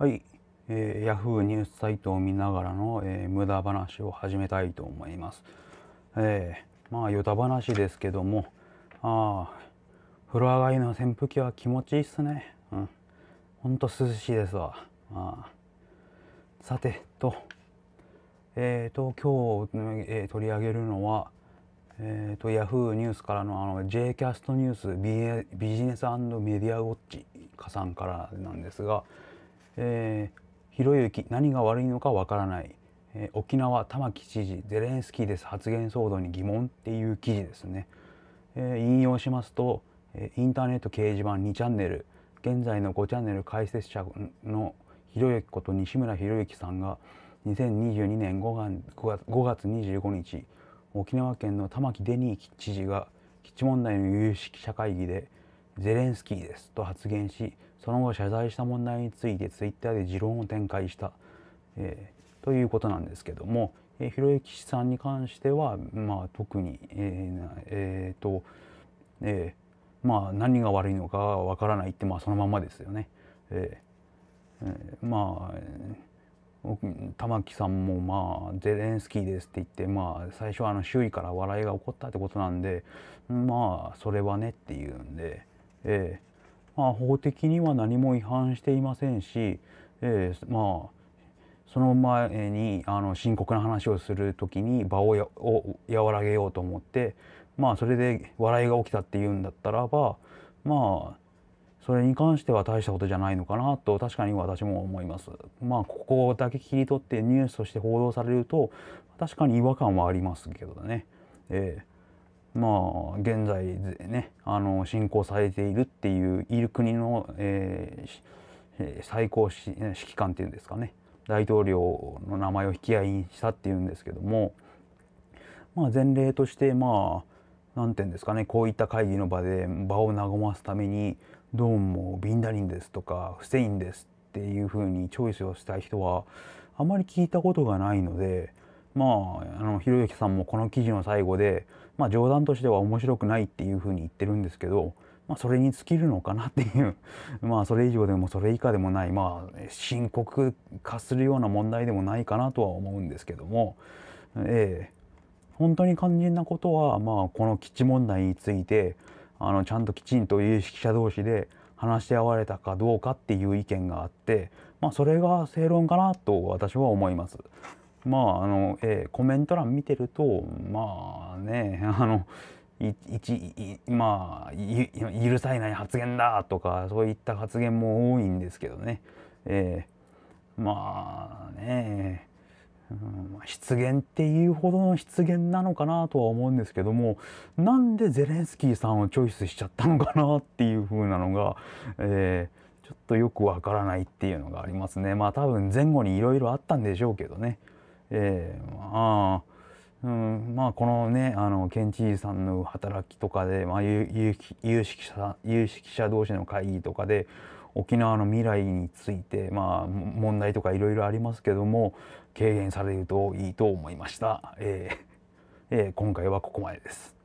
はい、えー、y a ニュースサイトを見ながらの、えー、無駄話を始めたいと思います。えー、まあ、ヨタ話ですけども、ああ、風呂上がりの扇風機は気持ちいいっすね。うん。ほんと涼しいですわ。あさて、と、えっ、ー、と、今日、えー、取り上げるのは、えっ、ー、と、ヤフーニュースからのあの J キャストニュースビジネスメディアウォッチ加さんからなんですが、えー、ひろゆき何が悪いのかわからない、えー、沖縄玉城知事ゼレンスキーです発言騒動に疑問っていう記事ですね、えー、引用しますと、えインターネット掲示板2チャンネル現在の5チャンネル解説者のひろゆきこと西村ひろゆきさんが2022年月 ,5 月25日沖縄県の玉城デニー知事が基地問題の有識者会議でゼレンスキーですと発言しその後謝罪した問題についてツイッターで持論を展開した、えー、ということなんですけども、えー、ひろゆきさんに関しては、まあ、特に、えーえーとえーまあ、何が悪いのかわからないって、まあ、そのままですよね。えーえー、まあ玉木さんもまあゼレンスキーですって言ってまあ最初はあの周囲から笑いが起こったってことなんでまあそれはねっていうんでえー、まあ、法的には何も違反していませんし、えー、まあその前にあの深刻な話をする時に場を和らげようと思ってまあそれで笑いが起きたっていうんだったらばまあそれに関しては大したことじゃないのかなと確かに私も思います。まあここだけ切り取ってニュースとして報道されると確かに違和感はありますけどね。えーまあ、現在ねあの進行されているっていういる国の、えー、最高指揮官っていうんですかね大統領の名前を引き合いにしたっていうんですけども、まあ、前例としてまあ何て言うんですかねこういった会議の場で場を和ますためにどうもビンダリンですとかフセインですっていうふうにチョイスをした人はあまり聞いたことがないので。まあ、あのひろゆきさんもこの記事の最後で、まあ、冗談としては面白くないっていうふうに言ってるんですけど、まあ、それに尽きるのかなっていう まあそれ以上でもそれ以下でもない、まあ、深刻化するような問題でもないかなとは思うんですけども、えー、本当に肝心なことは、まあ、この基地問題についてあのちゃんときちんと有識者同士で話し合われたかどうかっていう意見があって、まあ、それが正論かなと私は思います。まああの、えー、コメント欄見てるとまあね あのまあ許されない発言だとかそういった発言も多いんですけどね、えー、まあね、うん、失言っていうほどの失言なのかなとは思うんですけどもなんでゼレンスキーさんをチョイスしちゃったのかなっていう風なのが、えー、ちょっとよくわからないっていうのがありますねまあ多分前後にいろいろあったんでしょうけどね。えー、まあ、うん、まあこのねあの県知事さんの働きとかで、まあ、有有識者有識者同士の会議とかで沖縄の未来について、まあ、問題とかいろいろありますけども軽減されるといいと思いました。えーえー、今回はここまでです。